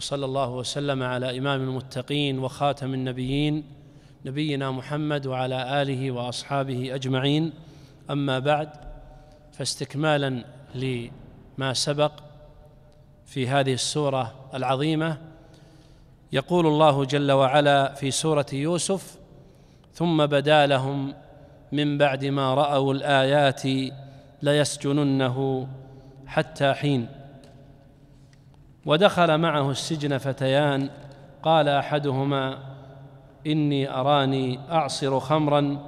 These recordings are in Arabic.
وصلى الله وسلم على إمام المتقين وخاتم النبيين نبينا محمد وعلى آله وأصحابه أجمعين أما بعد فاستكمالا لما سبق في هذه السورة العظيمة يقول الله جل وعلا في سورة يوسف ثم بدا لهم من بعد ما رأوا الآيات ليسجننه حتى حين ودخل معه السجن فتيان قال احدهما اني اراني اعصر خمرا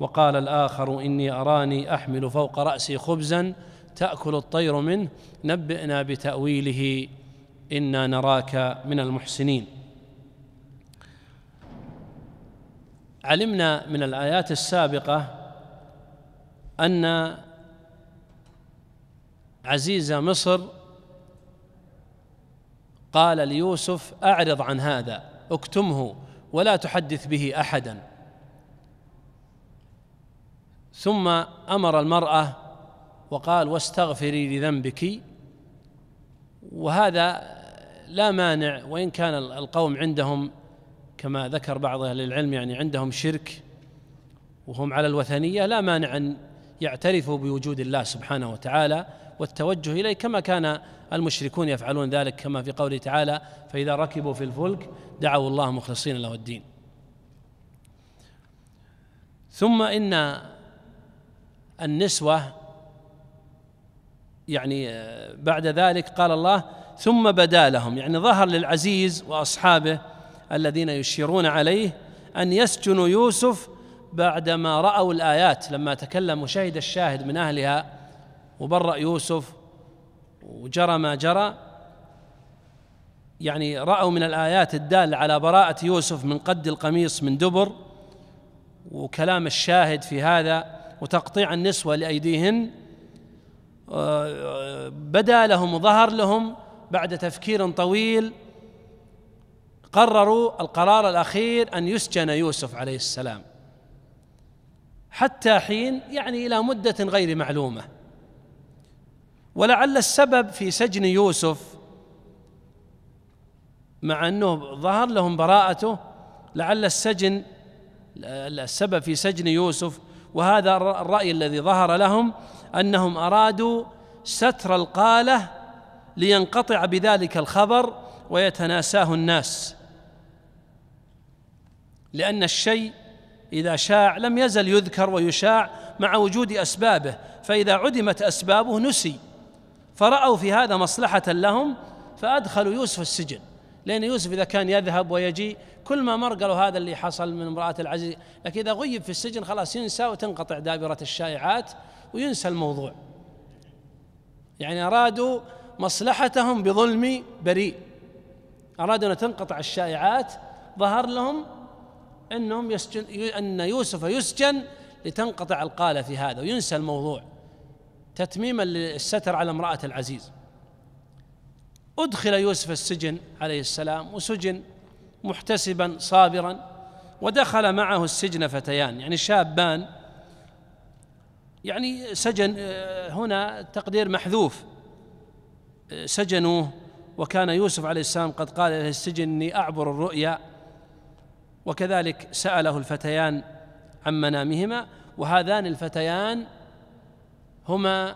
وقال الاخر اني اراني احمل فوق راسي خبزا تاكل الطير منه نبئنا بتاويله انا نراك من المحسنين علمنا من الايات السابقه ان عزيز مصر قال ليوسف اعرض عن هذا اكتمه ولا تحدث به احدا ثم امر المراه وقال واستغفري لذنبك وهذا لا مانع وان كان القوم عندهم كما ذكر بعض اهل العلم يعني عندهم شرك وهم على الوثنيه لا مانع ان يعترفوا بوجود الله سبحانه وتعالى والتوجه اليه كما كان المشركون يفعلون ذلك كما في قوله تعالى فإذا ركبوا في الفلك دعوا الله مخلصين له الدين ثم إن النسوة يعني آه، بعد ذلك قال الله ثم بدا لهم يعني ظهر للعزيز وأصحابه الذين يشيرون عليه أن يسجنوا يوسف بعدما رأوا الآيات لما تكلموا شهد الشاهد من أهلها وبرأ يوسف وجرى ما جرى يعني رأوا من الآيات الدالة على براءة يوسف من قد القميص من دبر وكلام الشاهد في هذا وتقطيع النسوة لأيديهن آه، بدا لهم ظهر لهم بعد تفكير طويل قرروا القرار الأخير أن يسجن يوسف عليه السلام حتى حين يعني إلى مدة غير معلومة ولعل السبب في سجن يوسف مع انه ظهر لهم براءته لعل السجن السبب في سجن يوسف وهذا الراي الذي ظهر لهم انهم ارادوا ستر القاله لينقطع بذلك الخبر ويتناساه الناس لان الشيء اذا شاع لم يزل يذكر ويشاع مع وجود اسبابه فاذا عدمت اسبابه نسي فرأوا في هذا مصلحة لهم فأدخلوا يوسف السجن لأن يوسف إذا كان يذهب ويجي كل ما مر قالوا هذا اللي حصل من امرأة العزيز لكن إذا غيب في السجن خلاص ينسى وتنقطع دابرة الشائعات وينسى الموضوع يعني أرادوا مصلحتهم بظلم بريء أرادوا أن تنقطع الشائعات ظهر لهم أنهم يسجن أن يوسف يسجن لتنقطع القالة في هذا وينسى الموضوع تتميما للستر على امرأة العزيز أدخل يوسف السجن عليه السلام وسجن محتسبا صابرا ودخل معه السجن فتيان يعني شابان يعني سجن آه، هنا تقدير محذوف آه، سجنوه وكان يوسف عليه السلام قد قال له السجن إني أعبر الرؤيا وكذلك سأله الفتيان عن منامهما وهذان الفتيان هما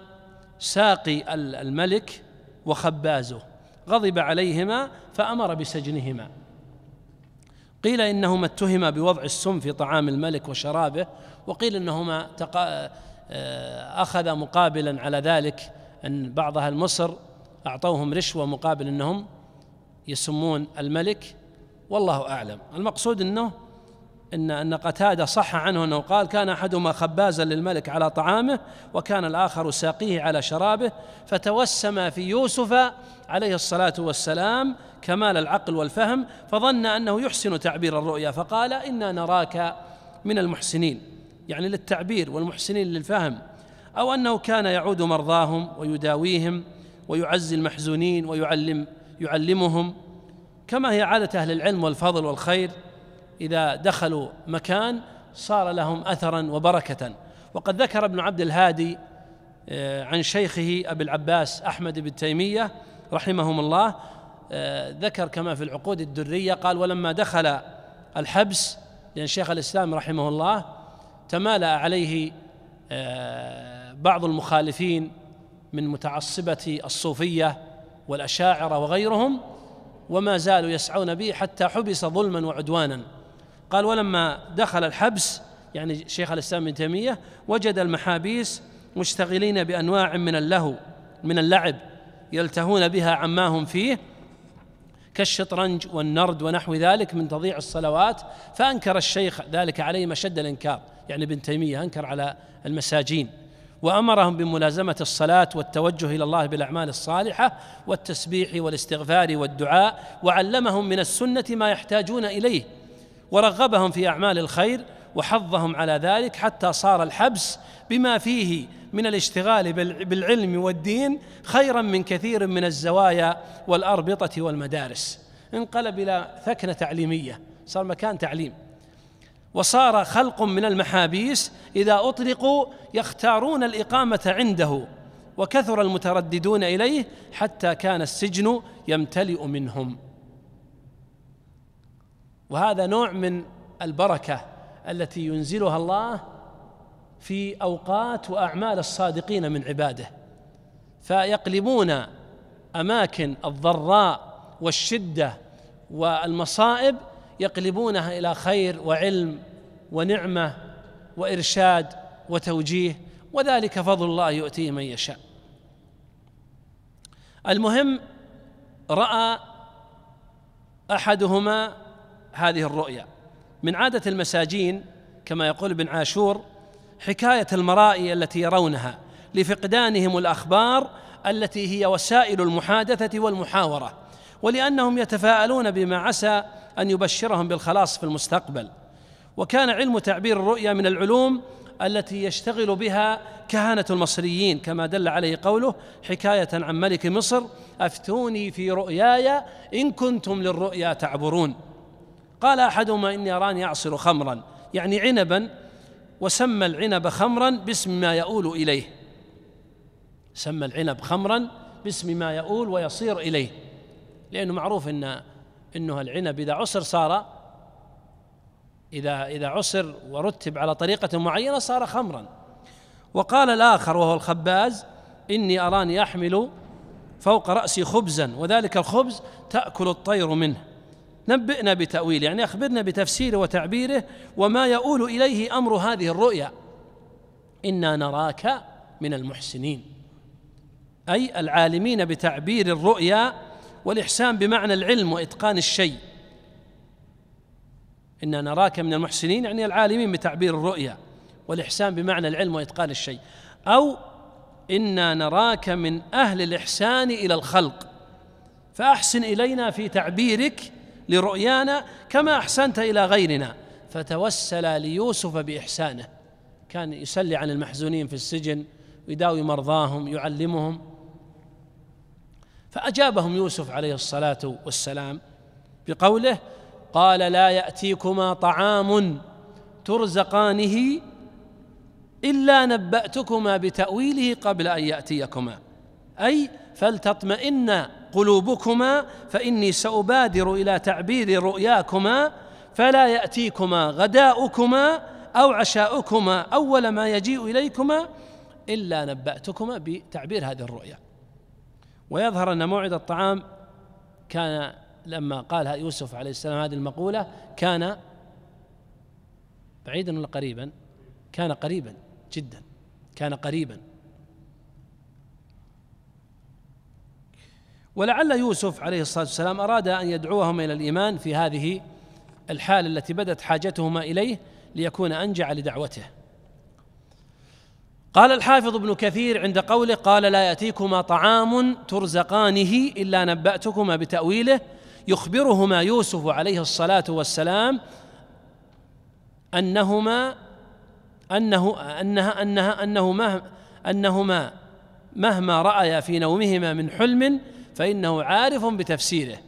ساقي الملك وخبازه غضب عليهما فأمر بسجنهما قيل إنهما اتهما بوضع السم في طعام الملك وشرابه وقيل إنهما تقا آه، أخذ مقابلا على ذلك أن بعض أهل مصر أعطوهم رشوة مقابل أنهم يسمون الملك والله أعلم المقصود أنه ان ان قتاده صح عنه انه قال كان احدهما خبازا للملك على طعامه وكان الاخر ساقيه على شرابه فتوسم في يوسف عليه الصلاه والسلام كمال العقل والفهم فظن انه يحسن تعبير الرؤيا فقال انا نراك من المحسنين يعني للتعبير والمحسنين للفهم او انه كان يعود مرضاهم ويداويهم ويعزي المحزونين ويعلم يعلمهم كما هي عاده اهل العلم والفضل والخير إذا دخلوا مكان صار لهم أثرا وبركة وقد ذكر ابن عبد الهادي آه، عن شيخه أبي العباس أحمد بن تيمية رحمهم الله آه، ذكر كما في العقود الدرية قال ولما دخل الحبس لأن يعني شيخ الإسلام رحمه الله تمالأ عليه آه، بعض المخالفين من متعصبة الصوفية والأشاعرة وغيرهم وما زالوا يسعون به حتى حبس ظلما وعدوانا قال ولما دخل الحبس يعني شيخ الاسلام ابن تيميه وجد المحابيس مشتغلين بانواع من اللهو من اللعب يلتهون بها عماهم فيه كالشطرنج والنرد ونحو ذلك من تضيع الصلوات فانكر الشيخ ذلك عليهم اشد الانكار يعني ابن تيميه انكر على المساجين وامرهم بملازمه الصلاه والتوجه الى الله بالاعمال الصالحه والتسبيح والاستغفار والدعاء وعلمهم من السنه ما يحتاجون اليه ورغبهم في اعمال الخير وحظهم على ذلك حتى صار الحبس بما فيه من الاشتغال بالعلم والدين خيرا من كثير من الزوايا والاربطه والمدارس انقلب الى ثكنه تعليميه صار مكان تعليم وصار خلق من المحابيس اذا اطلقوا يختارون الاقامه عنده وكثر المترددون اليه حتى كان السجن يمتلئ منهم وهذا نوع من البركه التي ينزلها الله في اوقات واعمال الصادقين من عباده فيقلبون اماكن الضراء والشده والمصائب يقلبونها الى خير وعلم ونعمه وارشاد وتوجيه وذلك فضل الله يؤتيه من يشاء المهم راى احدهما هذه الرؤيا من عادة المساجين كما يقول ابن عاشور حكاية المرائي التي يرونها لفقدانهم الأخبار التي هي وسائل المحادثة والمحاورة ولأنهم يتفاءلون بما عسى أن يبشرهم بالخلاص في المستقبل وكان علم تعبير الرؤيا من العلوم التي يشتغل بها كهنة المصريين كما دل عليه قوله حكاية عن ملك مصر أفتوني في رؤياي إن كنتم للرؤيا تعبرون قال احدهما اني اراني اعصر خمرا يعني عنبا وسمى العنب خمرا باسم ما يؤول اليه سمى العنب خمرا باسم ما يؤول ويصير اليه لانه معروف ان انه العنب اذا عصر صار اذا اذا عصر ورتب على طريقه معينه صار خمرا وقال الاخر وهو الخباز اني اراني احمل فوق راسي خبزا وذلك الخبز تاكل الطير منه نبئنا بتأويل يعني أخبرنا بتفسيره وتعبيره وما يؤول إليه أمر هذه الرؤيا إنا نراك من المحسنين أي العالمين بتعبير الرؤيا والإحسان بمعنى العلم وإتقان الشيء إنا نراك من المحسنين يعني العالمين بتعبير الرؤيا والإحسان بمعنى العلم وإتقان الشيء أو إنا نراك من أهل الإحسان إلى الخلق فأحسن إلينا في تعبيرك لرؤيانا كما أحسنت إلى غيرنا فتوسل ليوسف بإحسانه كان يسلي عن المحزونين في السجن ويداوي مرضاهم يعلمهم فأجابهم يوسف عليه الصلاة والسلام بقوله قال لا يأتيكما طعام ترزقانه إلا نبأتكما بتأويله قبل أن يأتيكما أي فلتطمئن قلوبكما فإني سأبادر إلى تعبير رؤياكما فلا يأتيكما غداؤكما أو عشاؤكما أول ما يجيء إليكما إلا نبأتكما بتعبير هذه الرؤيا ويظهر أن موعد الطعام كان لما قالها يوسف عليه السلام هذه المقولة كان بعيدا ولا قريبا كان قريبا جدا كان قريبا ولعل يوسف عليه الصلاه والسلام اراد ان يدعوهما الى الايمان في هذه الحال التي بدت حاجتهما اليه ليكون انجع لدعوته قال الحافظ ابن كثير عند قوله قال لا ياتيكما طعام ترزقانه الا نباتكما بتاويله يخبرهما يوسف عليه الصلاه والسلام انهما انه انها انها انهما انهما مهما رايا في نومهما من حلم فإنه عارف بتفسيره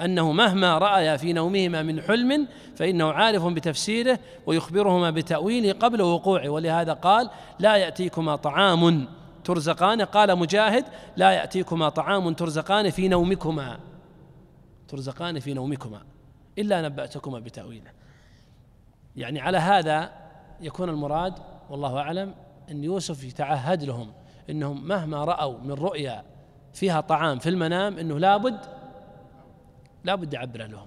أنه مهما رأيا في نومهما من حلم فإنه عارف بتفسيره ويخبرهما بتأويله قبل وقوعه ولهذا قال لا يأتيكما طعام ترزقان قال مجاهد لا يأتيكما طعام ترزقان في نومكما ترزقان في نومكما إلا نبأتكما بتأويله يعني على هذا يكون المراد والله أعلم أن يوسف يتعهد لهم أنهم مهما رأوا من رؤيا فيها طعام في المنام انه لابد لابد يعبر لهم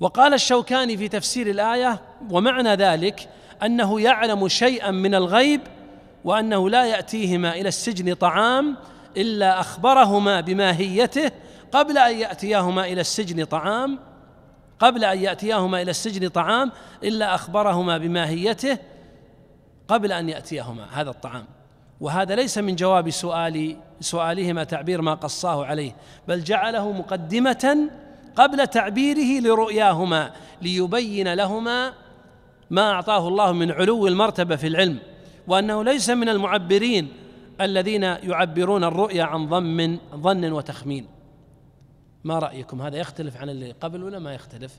وقال الشوكاني في تفسير الايه ومعنى ذلك انه يعلم شيئا من الغيب وانه لا ياتيهما الى السجن طعام الا اخبرهما بماهيته قبل ان ياتياهما الى السجن طعام قبل ان ياتياهما الى السجن طعام الا اخبرهما بماهيته قبل ان ياتيهما هذا الطعام وهذا ليس من جواب سؤال سؤالهما تعبير ما قصاه عليه بل جعله مقدمة قبل تعبيره لرؤياهما ليبين لهما ما أعطاه الله من علو المرتبة في العلم وأنه ليس من المعبرين الذين يعبرون الرؤيا عن ضم ظن وتخمين ما رأيكم هذا يختلف عن اللي قبل ولا ما يختلف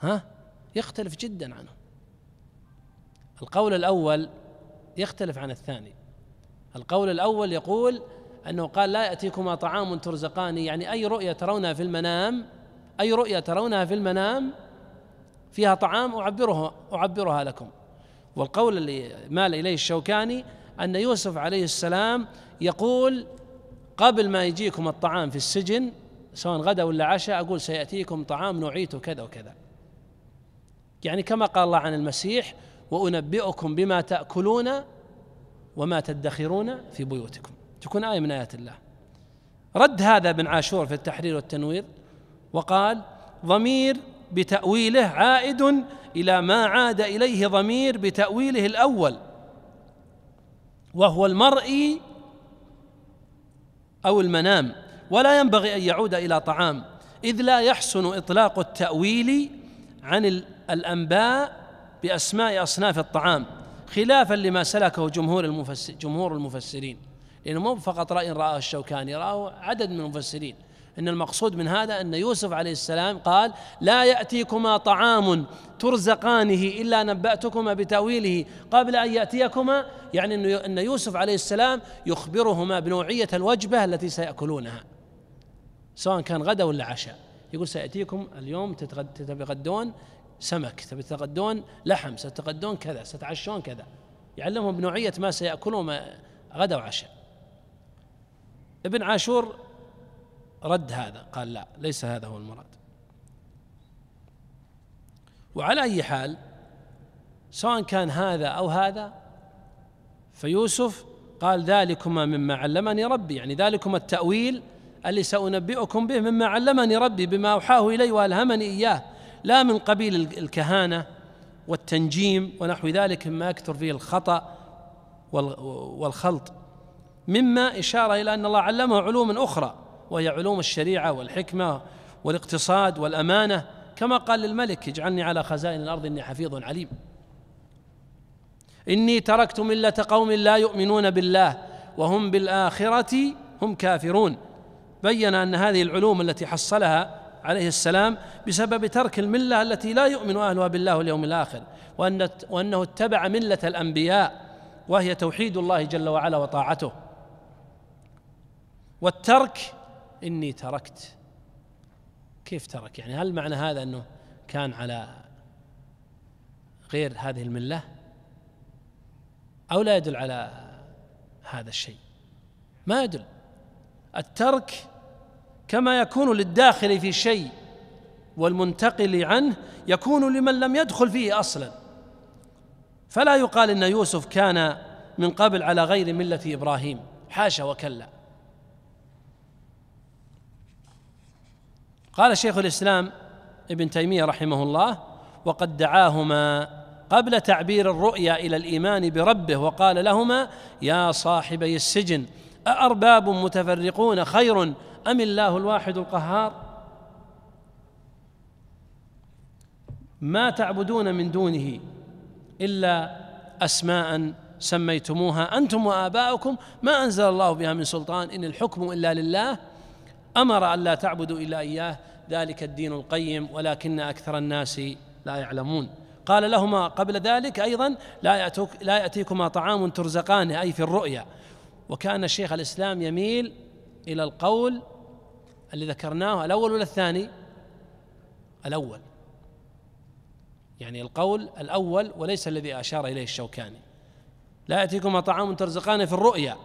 ها يختلف جدا عنه القول الأول يختلف عن الثاني القول الأول يقول أنه قال لا يأتيكما طعام ترزقاني يعني أي رؤية ترونها في المنام أي رؤية ترونها في المنام فيها طعام أعبرها أعبرها لكم والقول اللي مال إليه الشوكاني أن يوسف عليه السلام يقول قبل ما يجيكم الطعام في السجن سواء غدا ولا عشاء أقول سيأتيكم طعام نعيته كذا وكذا يعني كما قال الله عن المسيح وأنبئكم بما تأكلون وما تدخرون في بيوتكم تكون آية من آيات الله رد هذا ابن عاشور في التحرير والتنوير وقال ضمير بتأويله عائد إلى ما عاد إليه ضمير بتأويله الأول وهو المرئي أو المنام ولا ينبغي أن يعود إلى طعام إذ لا يحسن إطلاق التأويل عن الأنباء بأسماء أصناف الطعام خلافا لما سلكه جمهور المفسر جمهور المفسرين لأنه مو فقط رأي رآه الشوكاني رآه عدد من المفسرين ان المقصود من هذا ان يوسف عليه السلام قال لا ياتيكما طعام ترزقانه الا نباتكما بتاويله قبل ان ياتيكما يعني ان يوسف عليه السلام يخبرهما بنوعيه الوجبه التي سياكلونها سواء كان غدا ولا عشاء يقول سياتيكم اليوم تتغدون سمك تبي تتغدون لحم ستتغدون كذا ستتعشون كذا يعلمهم بنوعية ما سيأكلون غدا وعشاء ابن عاشور رد هذا قال لا ليس هذا هو المراد وعلى أي حال سواء كان هذا أو هذا فيوسف قال ذلكما مما علمني ربي يعني ذلكما التأويل اللي سأنبئكم به مما علمني ربي بما أوحاه إلي وألهمني إياه لا من قبيل الكهانة والتنجيم ونحو ذلك مما يكثر فيه الخطأ والخلط مما إشارة إلى أن الله علمه علوما أخرى وهي علوم الشريعة والحكمة والاقتصاد والأمانة كما قال للملك اجعلني على خزائن الأرض إني حفيظ عليم إني تركت ملة قوم لا يؤمنون بالله وهم بالآخرة هم كافرون بين أن هذه العلوم التي حصلها عليه السلام بسبب ترك المله التي لا يؤمن اهلها بالله واليوم الاخر وأن وانه اتبع مله الانبياء وهي توحيد الله جل وعلا وطاعته والترك اني تركت كيف ترك يعني هل معنى هذا انه كان على غير هذه المله او لا يدل على هذا الشيء ما يدل الترك كما يكون للداخل في شيء والمنتقل عنه يكون لمن لم يدخل فيه اصلا فلا يقال ان يوسف كان من قبل على غير مله ابراهيم حاشا وكلا قال شيخ الاسلام ابن تيميه رحمه الله وقد دعاهما قبل تعبير الرؤيا الى الايمان بربه وقال لهما يا صاحبي السجن أأرباب متفرقون خير أم الله الواحد القهار ما تعبدون من دونه إلا أسماء سميتموها أنتم وآباؤكم ما أنزل الله بها من سلطان إن الحكم إلا لله أمر أن لا تعبدوا إلا إياه ذلك الدين القيم ولكن أكثر الناس لا يعلمون قال لهما قبل ذلك أيضا لا, يأتوك لا يأتيكما طعام ترزقانه أي في الرؤيا وكان شيخ الإسلام يميل إلى القول اللي ذكرناه الأول ولا الثاني الأول يعني القول الأول وليس الذي أشار إليه الشوكاني لا يأتيكما طعام ترزقانه في الرؤيا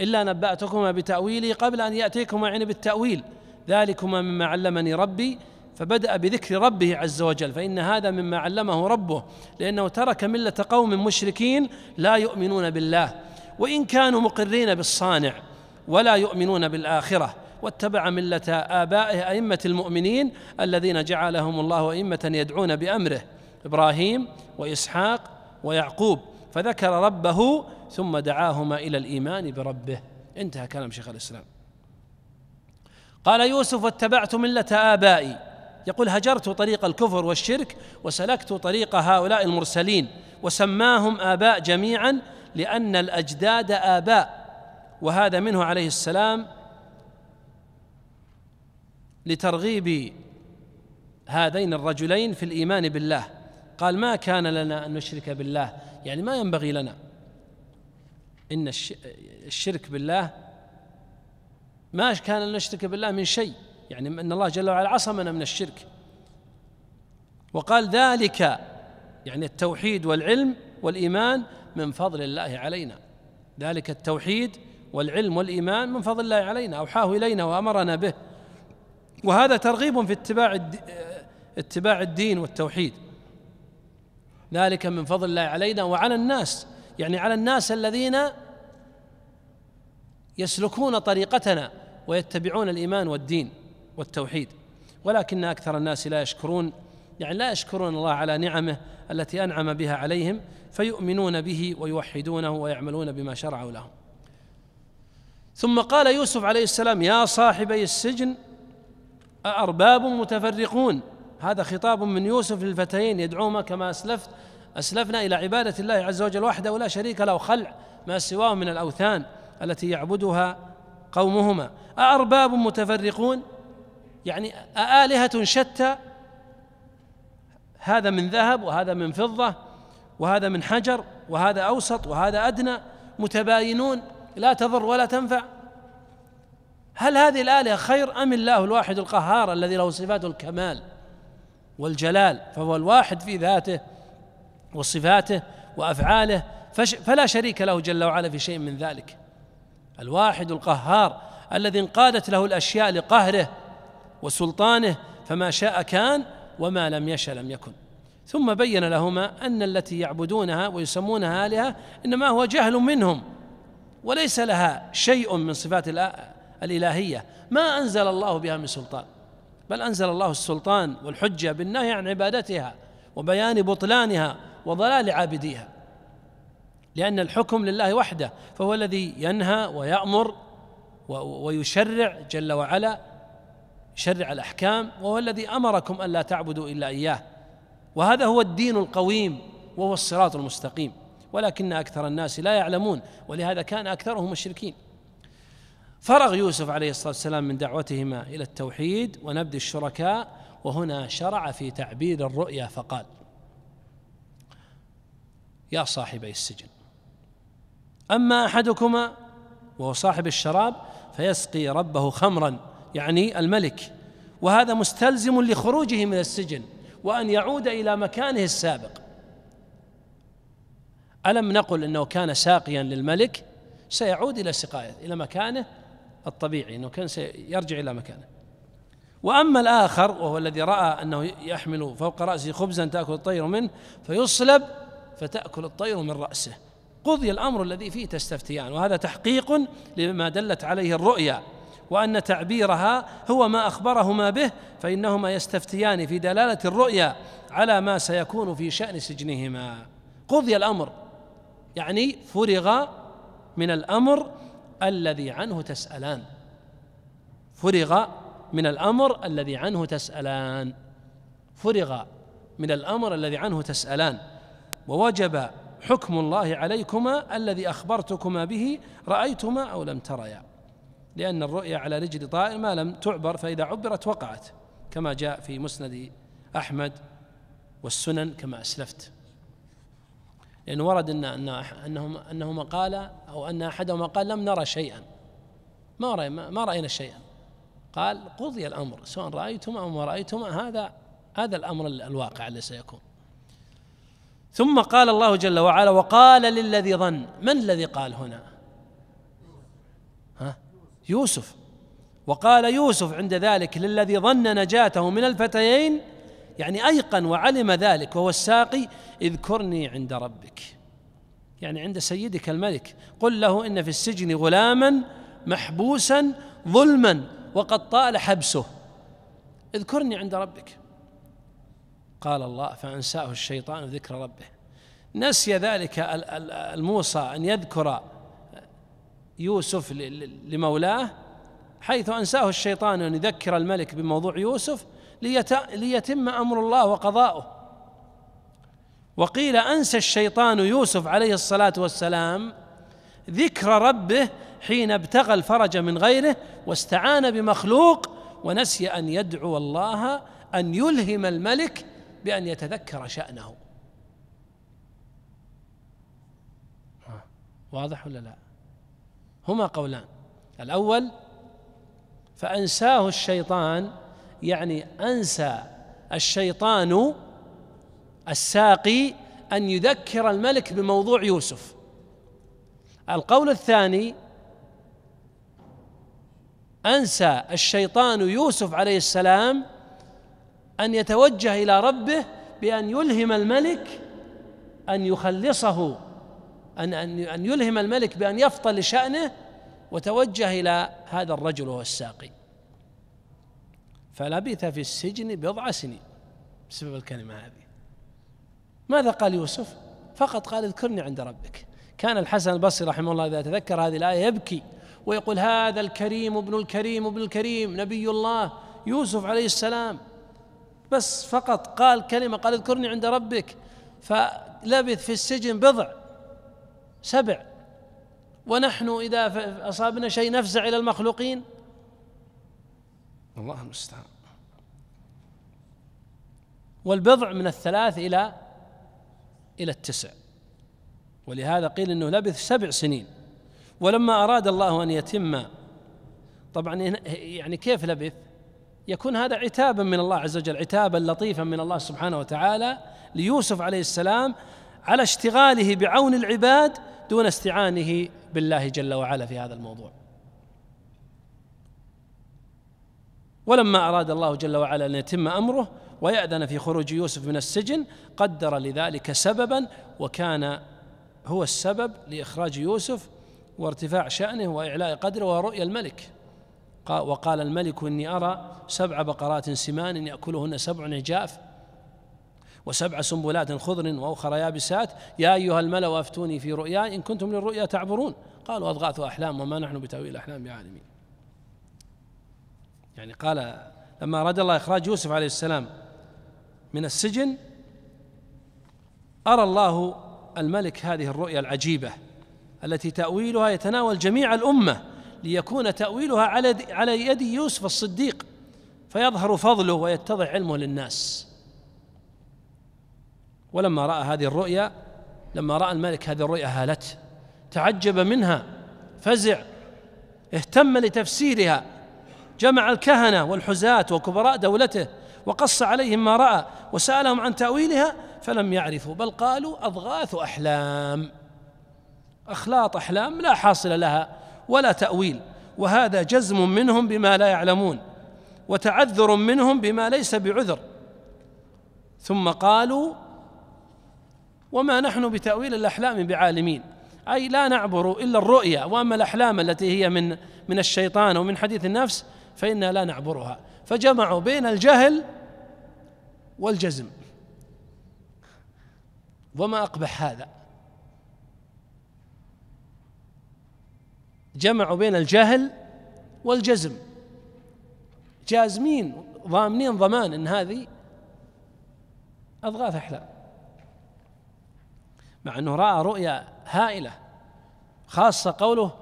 إلا نبأتكما بتأويله قبل أن يأتيكما عين يعني بالتأويل ذلكما مما علمني ربي فبدأ بذكر ربه عز وجل فإن هذا مما علمه ربه لأنه ترك ملة قوم مشركين لا يؤمنون بالله وإن كانوا مقرين بالصانع ولا يؤمنون بالآخرة واتبع ملة آبائه أئمة المؤمنين الذين جعلهم الله أئمة يدعون بأمره إبراهيم وإسحاق ويعقوب فذكر ربه ثم دعاهما إلى الإيمان بربه انتهى كلام شيخ الإسلام قال يوسف واتبعت ملة آبائي يقول هجرت طريق الكفر والشرك وسلكت طريق هؤلاء المرسلين وسماهم آباء جميعا لأن الأجداد آباء وهذا منه عليه السلام لترغيب هذين الرجلين في الايمان بالله قال ما كان لنا ان نشرك بالله يعني ما ينبغي لنا ان الشرك بالله ما كان نشرك بالله من شيء يعني ان الله جل وعلا عصمنا من الشرك وقال ذلك يعني التوحيد والعلم والايمان من فضل الله علينا ذلك التوحيد والعلم والايمان من فضل الله علينا اوحاه الينا وامرنا به وهذا ترغيب في اتباع اتباع الدين والتوحيد ذلك من فضل الله علينا وعلى الناس يعني على الناس الذين يسلكون طريقتنا ويتبعون الايمان والدين والتوحيد ولكن اكثر الناس لا يشكرون يعني لا يشكرون الله على نعمه التي انعم بها عليهم فيؤمنون به ويوحدونه ويعملون بما شرعه لهم ثم قال يوسف عليه السلام يا صاحبي السجن أأرباب متفرقون هذا خطاب من يوسف للفتيين يدعوهما كما أسلفت أسلفنا إلى عبادة الله عز وجل وحده ولا شريك له خلع ما سواه من الأوثان التي يعبدها قومهما أأرباب متفرقون يعني آلهة شتى هذا من ذهب وهذا من فضة وهذا من حجر وهذا أوسط وهذا أدنى متباينون لا تضر ولا تنفع هل هذه الآلهة خير أم الله الواحد القهار الذي له صفات الكمال والجلال فهو الواحد في ذاته وصفاته وأفعاله فلا شريك له جل وعلا في شيء من ذلك الواحد القهار الذي انقادت له الأشياء لقهره وسلطانه فما شاء كان وما لم يشأ لم يكن ثم بين لهما أن التي يعبدونها ويسمونها آلهة إنما هو جهل منهم وليس لها شيء من صفات الآلهة الإلهية ما أنزل الله بها من سلطان بل أنزل الله السلطان والحجة بالنهي عن عبادتها وبيان بطلانها وضلال عابديها لأن الحكم لله وحده فهو الذي ينهى ويأمر ويشرع جل وعلا يشرع الأحكام وهو الذي أمركم ألا تعبدوا إلا إياه وهذا هو الدين القويم وهو الصراط المستقيم ولكن أكثر الناس لا يعلمون ولهذا كان أكثرهم مشركين فرغ يوسف عليه الصلاه والسلام من دعوتهما الى التوحيد ونبذ الشركاء وهنا شرع في تعبير الرؤيا فقال يا صاحبي السجن اما احدكما وهو صاحب الشراب فيسقي ربه خمرا يعني الملك وهذا مستلزم لخروجه من السجن وان يعود الى مكانه السابق الم نقل انه كان ساقيا للملك سيعود الى سقايه الى مكانه الطبيعي أنه كان سيرجع إلى مكانه وأما الآخر وهو الذي رأى أنه يحمل فوق رأسه خبزا تأكل الطير منه فيصلب فتأكل الطير من رأسه قضي الأمر الذي فيه تستفتيان وهذا تحقيق لما دلت عليه الرؤيا وأن تعبيرها هو ما أخبرهما به فإنهما يستفتيان في دلالة الرؤيا على ما سيكون في شأن سجنهما قضي الأمر يعني فرغ من الأمر الذي عنه تسألان فرغ من الأمر الذي عنه تسألان فرغ من الأمر الذي عنه تسألان ووجب حكم الله عليكما الذي أخبرتكما به رأيتما أو لم تريا لأن الرؤيا على رجل طائر ما لم تعبر فإذا عبرت وقعت كما جاء في مسند أحمد والسنن كما أسلفت لأنه ورد أن أنهم أنهما قال أو أن أحدهما قال لم نرى شيئا ما رأينا ما رأينا شيئا قال قضي الأمر سواء رأيتما أو ما رأيتما هذا هذا الأمر الواقع الذي سيكون ثم قال الله جل وعلا وقال للذي ظن من الذي قال هنا ها يوسف وقال يوسف عند ذلك للذي ظن نجاته من الفتيين يعني أيقن وعلم ذلك وهو الساقي اذكرني عند ربك يعني عند سيدك الملك قل له إن في السجن غلاما محبوسا ظلما وقد طال حبسه اذكرني عند ربك قال الله فأنساه الشيطان ذكر ربه نسي ذلك الموصى أن يذكر يوسف لمولاه حيث أنساه الشيطان أن يذكر الملك بموضوع يوسف ليتم امر الله وقضاؤه وقيل انسى الشيطان يوسف عليه الصلاه والسلام ذكر ربه حين ابتغى الفرج من غيره واستعان بمخلوق ونسي ان يدعو الله ان يلهم الملك بان يتذكر شانه واضح ولا لا هما قولان الاول فانساه الشيطان يعني انسى الشيطان الساقي ان يذكر الملك بموضوع يوسف القول الثاني انسى الشيطان يوسف عليه السلام ان يتوجه الى ربه بان يلهم الملك ان يخلصه ان ان ان يلهم الملك بان يفطن لشانه وتوجه الى هذا الرجل وهو الساقي فلبث في السجن بضع سنين بسبب الكلمة هذه ماذا قال يوسف فقط قال اذكرني عند ربك كان الحسن البصري رحمه الله إذا تذكر هذه الآية يبكي ويقول هذا الكريم ابن الكريم ابن الكريم نبي الله يوسف عليه السلام بس فقط قال كلمة قال اذكرني عند ربك فلبث في السجن بضع سبع ونحن إذا أصابنا شيء نفزع إلى المخلوقين الله المستعان والبضع من الثلاث إلى إلى التسع ولهذا قيل أنه لبث سبع سنين ولما أراد الله أن يتم طبعا يعني كيف لبث يكون هذا عتابا من الله عز وجل عتابا لطيفا من الله سبحانه وتعالى ليوسف عليه السلام على اشتغاله بعون العباد دون استعانه بالله جل وعلا في هذا الموضوع ولما أراد الله جل وعلا أن يتم أمره ويأذن في خروج يوسف من السجن قدر لذلك سببا وكان هو السبب لإخراج يوسف وارتفاع شأنه وإعلاء قدره ورؤيا الملك وقال الملك إني أرى سبع بقرات سمان يأكلهن سبع عجاف وسبع سنبلات خضر وأخرى يابسات يا أيها الملأ أفتوني في رؤياي إن كنتم للرؤيا تعبرون قالوا أضغاث أحلام وما نحن بتأويل أحلام بعالمين يعني قال لما أراد الله إخراج يوسف عليه السلام من السجن أرى الله الملك هذه الرؤيا العجيبة التي تأويلها يتناول جميع الأمة ليكون تأويلها على على يد يوسف الصديق فيظهر فضله ويتضح علمه للناس ولما رأى هذه الرؤيا لما رأى الملك هذه الرؤيا هالته تعجب منها فزع اهتم لتفسيرها جمع الكهنة والحزاة وكبراء دولته وقص عليهم ما رأى وسألهم عن تأويلها فلم يعرفوا بل قالوا أضغاث أحلام أخلاط أحلام لا حاصل لها ولا تأويل وهذا جزم منهم بما لا يعلمون وتعذر منهم بما ليس بعذر ثم قالوا وما نحن بتأويل الأحلام بعالمين أي لا نعبر إلا الرؤيا وأما الأحلام التي هي من من الشيطان ومن حديث النفس فإنا لا نعبرها فجمعوا بين الجهل والجزم وما أقبح هذا جمعوا بين الجهل والجزم جازمين ضامنين ضمان ان هذه اضغاث احلام مع انه راى رؤيا هائله خاصه قوله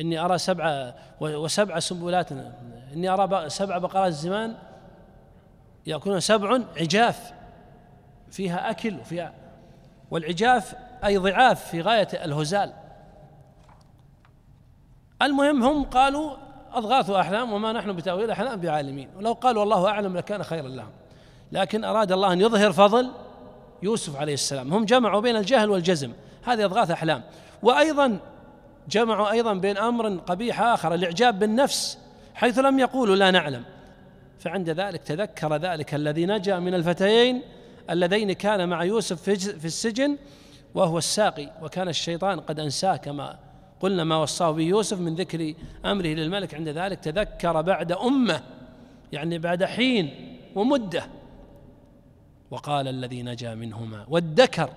إني أرى سبعة وسبع سنبلات إني أرى سبع بقرات الزمان يأكلون سبع عجاف فيها أكل وفيها والعجاف أي ضعاف في غاية الهزال المهم هم قالوا أضغاث أحلام وما نحن بتأويل أحلام بعالمين ولو قالوا الله أعلم لكان خيرا لهم لكن أراد الله أن يظهر فضل يوسف عليه السلام هم جمعوا بين الجهل والجزم هذه أضغاث أحلام وأيضا جمعوا ايضا بين امر قبيح اخر الاعجاب بالنفس حيث لم يقولوا لا نعلم فعند ذلك تذكر ذلك الذي نجا من الفتيين اللذين كان مع يوسف في السجن وهو الساقي وكان الشيطان قد انساه كما قلنا ما وصاه به يوسف من ذكر امره للملك عند ذلك تذكر بعد امه يعني بعد حين ومده وقال الذي نجا منهما وادكر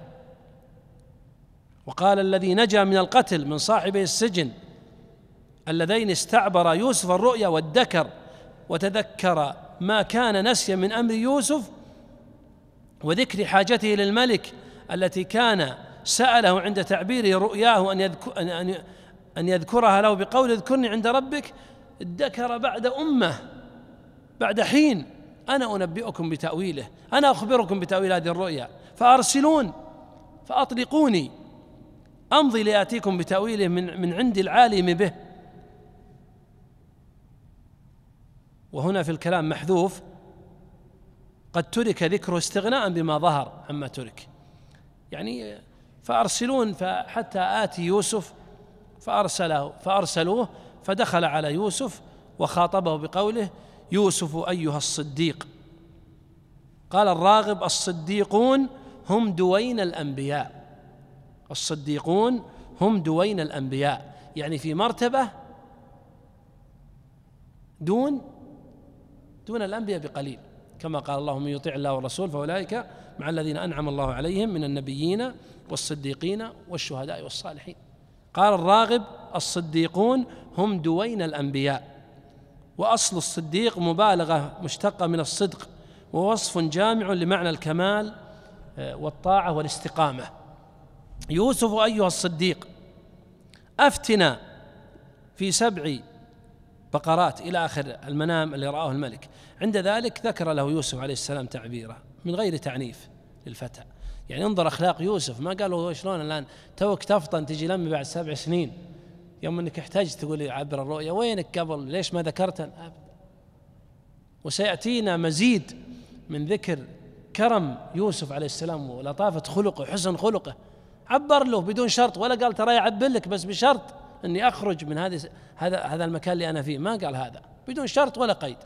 وقال الذي نجا من القتل من صاحبي السجن اللذين استعبر يوسف الرؤيا وادكر وتذكر ما كان نسيا من امر يوسف وذكر حاجته للملك التي كان ساله عند تعبيره رؤياه ان يذكر ان ان يذكرها له بقول اذكرني عند ربك ادكر بعد امه بعد حين انا انبئكم بتاويله انا اخبركم بتاويل هذه الرؤيا فارسلون فاطلقوني أمضي لآتيكم بتأويله من, من عند العالم به وهنا في الكلام محذوف قد ترك ذكره استغناء بما ظهر عما ترك يعني فأرسلون فحتى آتي يوسف فأرسله فأرسلوه فدخل على يوسف وخاطبه بقوله يوسف أيها الصديق قال الراغب الصديقون هم دوين الأنبياء الصديقون هم دوين الأنبياء يعني في مرتبة دون دون الأنبياء بقليل كما قال الله من يطيع الله والرسول فأولئك مع الذين أنعم الله عليهم من النبيين والصديقين والشهداء والصالحين قال الراغب الصديقون هم دوين الأنبياء وأصل الصديق مبالغة مشتقة من الصدق ووصف جامع لمعنى الكمال آه، والطاعة والاستقامة يوسف أيها الصديق أفتنا في سبع بقرات إلى آخر المنام اللي رآه الملك عند ذلك ذكر له يوسف عليه السلام تعبيره من غير تعنيف للفتى يعني انظر أخلاق يوسف ما قال له شلون الآن توك تفطن تجي لمي بعد سبع سنين يوم أنك احتجت تقول عبر الرؤيا وينك قبل ليش ما ذكرتن وسيأتينا مزيد من ذكر كرم يوسف عليه السلام ولطافة خلقه وحسن خلقه عبر له بدون شرط ولا قال ترى يعبر لك بس بشرط اني اخرج من هذه هذا هذا المكان اللي انا فيه ما قال هذا بدون شرط ولا قيد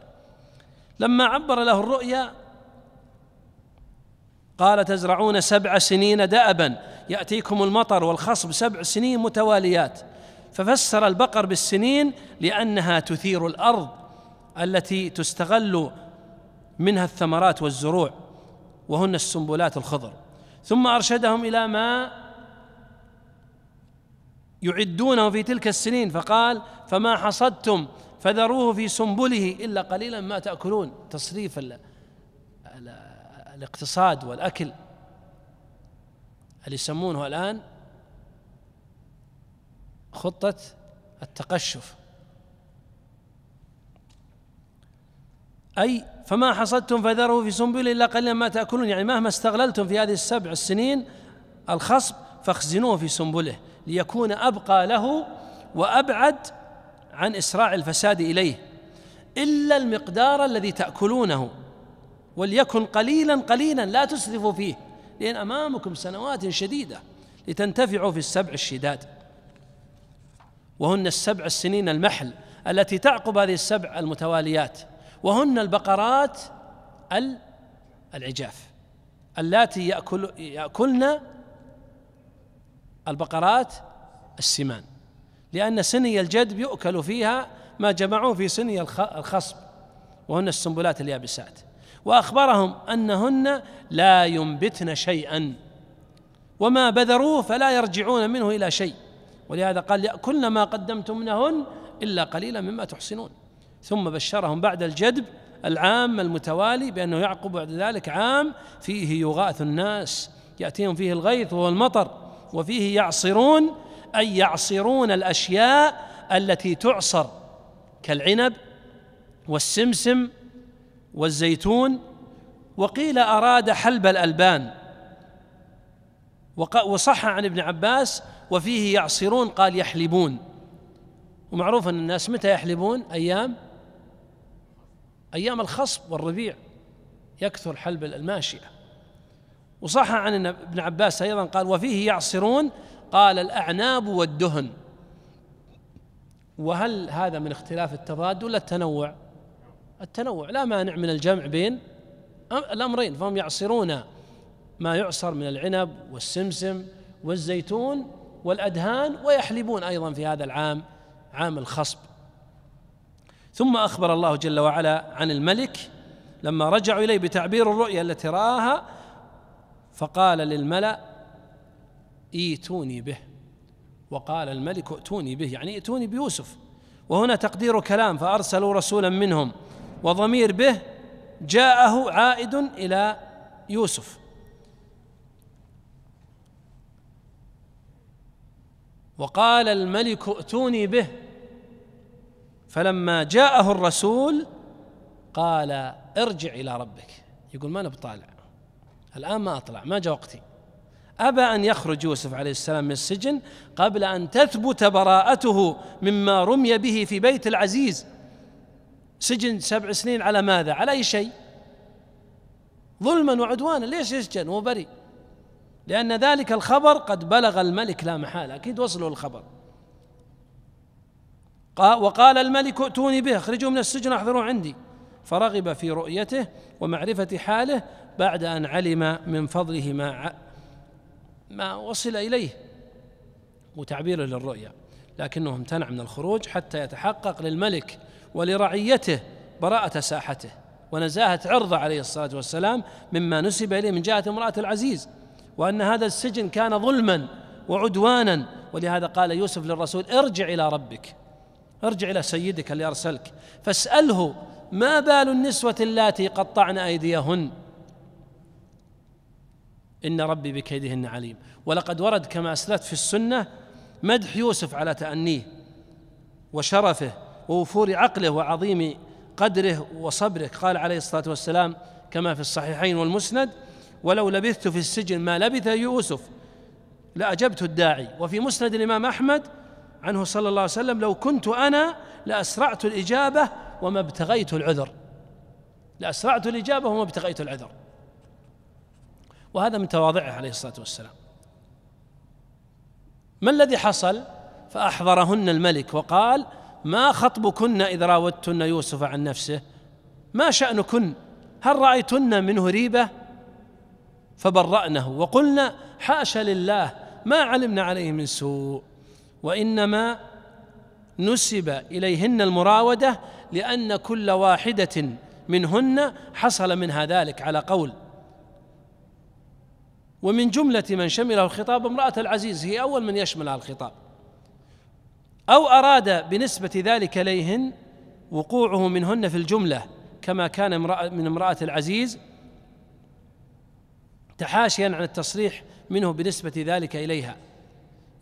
لما عبر له الرؤيا قال تزرعون سبع سنين دأبا يأتيكم المطر والخصب سبع سنين متواليات ففسر البقر بالسنين لأنها تثير الأرض التي تستغل منها الثمرات والزروع وهن السنبلات الخضر ثم أرشدهم إلى ما يعدونه في تلك السنين فقال فما حصدتم فذروه في سنبله إلا قليلا ما تأكلون تصريف الـ الـ الاقتصاد والأكل اللي يسمونه الآن خطة التقشف أي فما حصدتم فذروه في سنبله إلا قليلا ما تأكلون يعني مهما استغللتم في هذه السبع السنين الخصب فاخزنوه في سنبله ليكون أبقى له وأبعد عن إسراع الفساد إليه إلا المقدار الذي تأكلونه وليكن قليلا قليلا لا تسرفوا فيه لأن أمامكم سنوات شديدة لتنتفعوا في السبع الشداد وهن السبع السنين المحل التي تعقب هذه السبع المتواليات وهن البقرات العجاف اللاتي يأكل يأكلن البقرات السمان لأن سني الجدب يؤكل فيها ما جمعوه في سني الخصب وهن السنبلات اليابسات وأخبرهم أنهن لا ينبتن شيئا وما بذروه فلا يرجعون منه إلى شيء ولهذا قال يأكلن ما قدمتمنهن إلا قليلا مما تحسنون ثم بشرهم بعد الجدب العام المتوالي بأنه يعقب بعد ذلك عام فيه يغاث الناس يأتيهم فيه الغيث وهو المطر وفيه يعصرون أي يعصرون الأشياء التي تعصر كالعنب والسمسم والزيتون وقيل أراد حلب الألبان وصح عن ابن عباس وفيه يعصرون قال يحلبون ومعروف أن الناس متى يحلبون أيام أيام الخصب والربيع يكثر حلب الماشية وصح عن ابن عباس أيضا قال وفيه يعصرون قال الأعناب والدهن وهل هذا من اختلاف التضاد ولا التنوع التنوع لا مانع من الجمع بين الأمرين فهم يعصرون ما يعصر من العنب والسمسم والزيتون والأدهان ويحلبون أيضا في هذا العام عام الخصب ثم أخبر الله جل وعلا عن الملك لما رجعوا إليه بتعبير الرؤيا التي رآها فقال للملأ ايتوني به وقال الملك ائتوني به يعني ائتوني بيوسف وهنا تقدير كلام فأرسلوا رسولا منهم وضمير به جاءه عائد إلى يوسف وقال الملك ائتوني به فلما جاءه الرسول قال ارجع إلى ربك يقول ما أنا بطالع الآن ما أطلع ما جاء وقتي أبى أن يخرج يوسف عليه السلام من السجن قبل أن تثبت براءته مما رمي به في بيت العزيز سجن سبع سنين على ماذا؟ على أي شيء ظلما وعدوانا ليش يسجن وهو بريء؟ لأن ذلك الخبر قد بلغ الملك لا محالة أكيد وصله الخبر وقال الملك ائتوني به اخرجوه من السجن احضروه عندي فرغب في رؤيته ومعرفة حاله بعد أن علم من فضله ما ما وصل إليه وتعبيره للرؤيا لكنه امتنع من الخروج حتى يتحقق للملك ولرعيته براءة ساحته ونزاهة عرضه عليه الصلاة والسلام مما نسب إليه من جهة امرأة العزيز وأن هذا السجن كان ظلما وعدوانا ولهذا قال يوسف للرسول ارجع إلى ربك ارجع إلى سيدك اللي أرسلك فاسأله ما بال النسوة اللاتي قطعن أيديهن إن ربي بكيدهن عليم ولقد ورد كما أسلفت في السنة مدح يوسف على تأنيه وشرفه ووفور عقله وعظيم قدره وصبره قال عليه الصلاة والسلام كما في الصحيحين والمسند ولو لبثت في السجن ما لبث يوسف لأجبت الداعي وفي مسند الإمام أحمد عنه صلى الله عليه وسلم لو كنت أنا لأسرعت الإجابة وما ابتغيت العذر لأسرعت الإجابة وما ابتغيت العذر وهذا من تواضعه عليه الصلاة والسلام ما الذي حصل فأحضرهن الملك وقال ما خطبكن إذ راودتن يوسف عن نفسه ما شأنكن هل رأيتن منه ريبة فبرأنه وقلنا حاشا لله ما علمنا عليه من سوء وإنما نسب إليهن المراودة لأن كل واحدة منهن حصل منها ذلك على قول ومن جملة من شمله الخطاب امرأة العزيز هي أول من يشملها الخطاب أو أراد بنسبة ذلك إليهن وقوعه منهن في الجملة كما كان من امرأة العزيز تحاشيا عن التصريح منه بنسبة ذلك إليها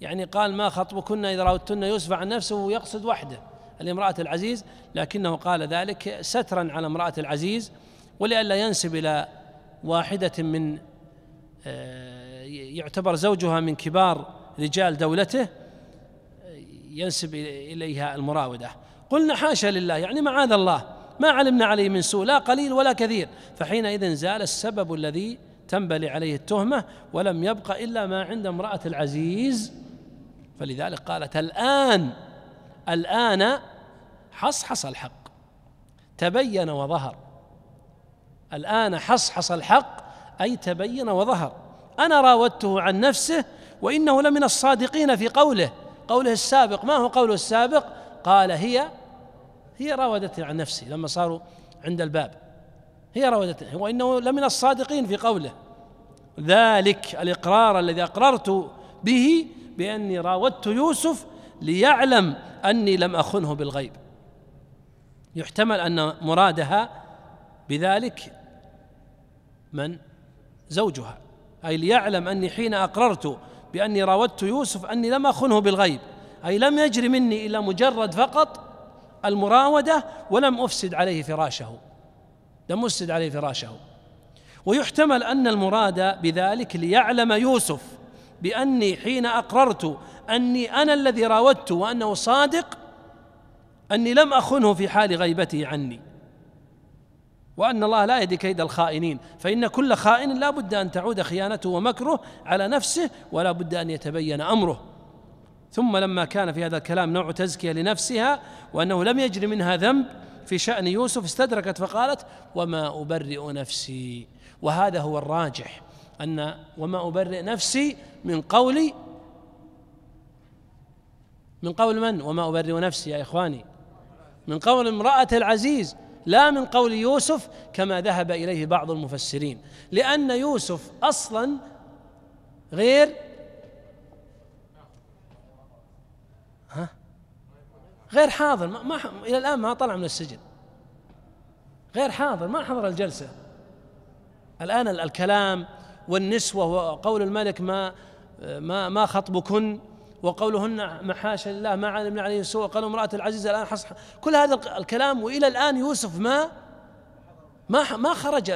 يعني قال ما خطبكن إذا راودتن يوسف عن نفسه ويقصد وحده لامرأة العزيز لكنه قال ذلك سترا على امرأة العزيز ولئلا ينسب إلى واحدة من آه، يعتبر زوجها من كبار رجال دولته آه، ينسب إليها المراودة قلنا حاشا لله يعني معاذ الله ما علمنا عليه من سوء لا قليل ولا كثير فحينئذ زال السبب الذي تنبلي عليه التهمة ولم يبق إلا ما عند امرأة العزيز فلذلك قالت الآن الآن حصحص الحق تبين وظهر الآن حصحص الحق أي تبين وظهر أنا راودته عن نفسه وإنه لمن الصادقين في قوله قوله السابق ما هو قوله السابق قال هي هي راودتني عن نفسي لما صاروا عند الباب هي راودتني وإنه لمن الصادقين في قوله ذلك الإقرار الذي أقررت به بأني راودت يوسف ليعلم أني لم أخنه بالغيب يحتمل أن مرادها بذلك من زوجها أي ليعلم أني حين أقررت بأني راودت يوسف أني لم أخنه بالغيب أي لم يجري مني إلا مجرد فقط المراودة ولم أفسد عليه فراشه لم أفسد عليه فراشه ويحتمل أن المراد بذلك ليعلم يوسف بأني حين أقررت أني أنا الذي راودت وأنه صادق أني لم أخنه في حال غيبته عني وأن الله لا يهدي كيد الخائنين فإن كل خائن لا بد أن تعود خيانته ومكره على نفسه ولا بد أن يتبين أمره ثم لما كان في هذا الكلام نوع تزكية لنفسها وأنه لم يجري منها ذنب في شأن يوسف استدركت فقالت وما أبرئ نفسي وهذا هو الراجح أن وما أبرئ نفسي من قولي من قول من وما أبرئ نفسي يا إخواني من قول امرأة العزيز لا من قول يوسف كما ذهب اليه بعض المفسرين لان يوسف اصلا غير ها غير حاضر ما, ما الى الان ما طلع من السجن غير حاضر ما حضر الجلسه الان الكلام والنسوه وقول الملك ما ما ما خطبكن وقولهن محاشا لله ما علمنا عليه سوء قال امرأة العزيز الآن حصح كل هذا الكلام وإلى الآن يوسف ما ما ما خرج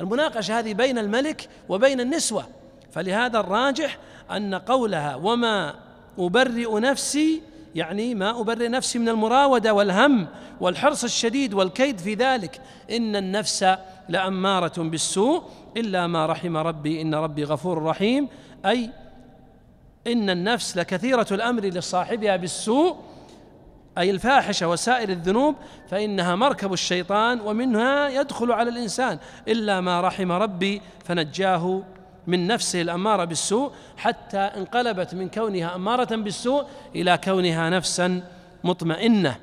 المناقشة هذه بين الملك وبين النسوة فلهذا الراجح أن قولها وما أبرئ نفسي يعني ما أبرئ نفسي من المراودة والهم والحرص الشديد والكيد في ذلك إن النفس لأمارة بالسوء إلا ما رحم ربي إن ربي غفور رحيم أي إن النفس لكثيرة الأمر لصاحبها بالسوء أي الفاحشة وسائر الذنوب فإنها مركب الشيطان ومنها يدخل على الإنسان إلا ما رحم ربي فنجاه من نفسه الأمارة بالسوء حتى انقلبت من كونها أمارة بالسوء إلى كونها نفسا مطمئنة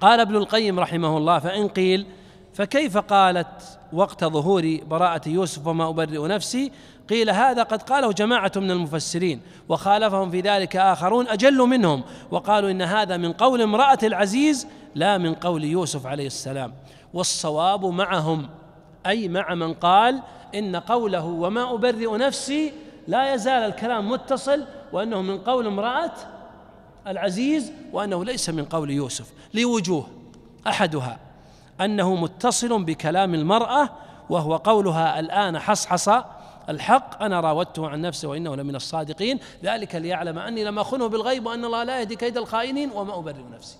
قال ابن القيم رحمه الله فإن قيل فكيف قالت وقت ظهور براءة يوسف وما أبرئ نفسي قيل هذا قد قاله جماعة من المفسرين وخالفهم في ذلك آخرون أجل منهم وقالوا إن هذا من قول امرأة العزيز لا من قول يوسف عليه السلام والصواب معهم أي مع من قال إن قوله وما أبرئ نفسي لا يزال الكلام متصل وأنه من قول امرأة العزيز وأنه ليس من قول يوسف لوجوه أحدها أنه متصل بكلام المرأة وهو قولها الآن حصحص الحق أنا راودته عن نفسه وإنه لمن الصادقين ذلك ليعلم أني لم أخنه بالغيب وأن الله لا يهدي كيد الخائنين وما أبرئ نفسي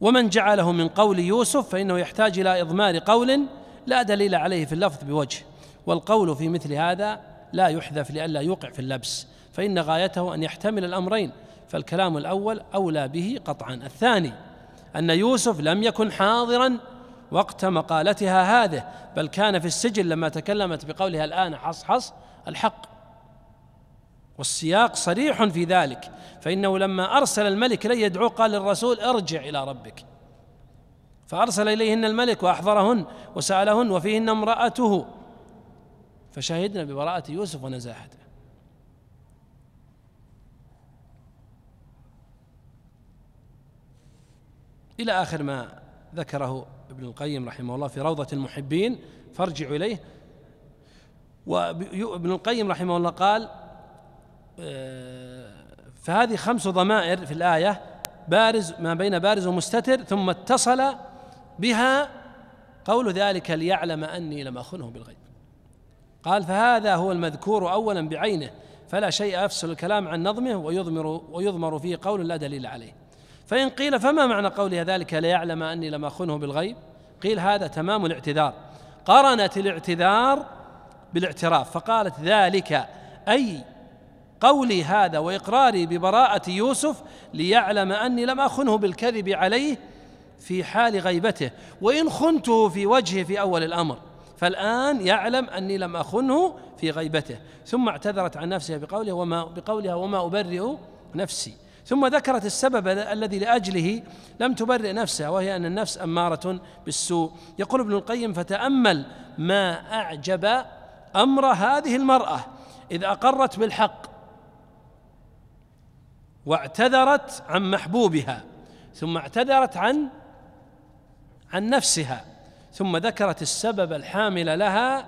ومن جعله من قول يوسف فإنه يحتاج إلى إضمار قول لا دليل عليه في اللفظ بوجه والقول في مثل هذا لا يحذف لئلا يوقع في اللبس فإن غايته أن يحتمل الأمرين فالكلام الأول أولى به قطعا الثاني أن يوسف لم يكن حاضرا وقت مقالتها هذه بل كان في السجن لما تكلمت بقولها الآن حصحص الحق والسياق صريح في ذلك فإنه لما أرسل الملك لن يدعوه قال للرسول ارجع إلى ربك فأرسل إليهن الملك وأحضرهن وسألهن وفيهن امرأته فشهدنا ببراءة يوسف ونزاهته إلى آخر ما ذكره ابن القيم رحمه الله في روضة المحبين فارجعوا إليه وابن القيم رحمه الله قال آه، فهذه خمس ضمائر في الآية بارز ما بين بارز ومستتر ثم اتصل بها قول ذلك ليعلم أني لم أخنه بالغيب قال فهذا هو المذكور أولا بعينه فلا شيء أفصل الكلام عن نظمه ويضمر, ويضمر فيه قول لا دليل عليه فإن قيل فما معنى قولها ذلك ليعلم أني لم أخنه بالغيب قيل هذا تمام الاعتذار قرنت الاعتذار بالاعتراف فقالت ذلك أي قولي هذا وإقراري ببراءة يوسف ليعلم أني لم أخنه بالكذب عليه في حال غيبته وإن خنته في وجهه في أول الأمر فالآن يعلم أني لم أخنه في غيبته ثم اعتذرت عن نفسها بقولها وما بقولها وما أبرئ نفسي ثم ذكرت السبب الذي لاجله لم تبرئ نفسها وهي ان النفس اماره بالسوء يقول ابن القيم فتامل ما اعجب امر هذه المراه اذ اقرت بالحق واعتذرت عن محبوبها ثم اعتذرت عن عن نفسها ثم ذكرت السبب الحامل لها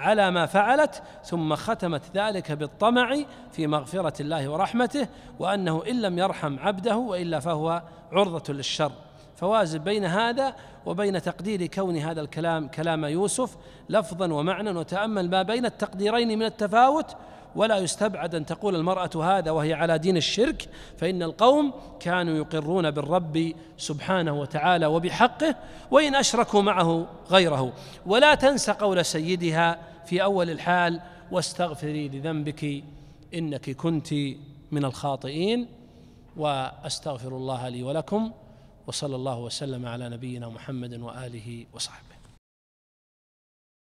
على ما فعلت ثم ختمت ذلك بالطمع في مغفرة الله ورحمته وأنه إن لم يرحم عبده وإلا فهو عرضة للشر فوازن بين هذا وبين تقدير كون هذا الكلام كلام يوسف لفظا ومعنى وتأمل ما بين التقديرين من التفاوت ولا يستبعد أن تقول المرأة هذا وهي على دين الشرك فإن القوم كانوا يقرون بالرب سبحانه وتعالى وبحقه وإن أشركوا معه غيره ولا تنس قول سيدها في أول الحال واستغفري لذنبك إنك كنت من الخاطئين وأستغفر الله لي ولكم وصلى الله وسلم على نبينا محمد وآله وصحبه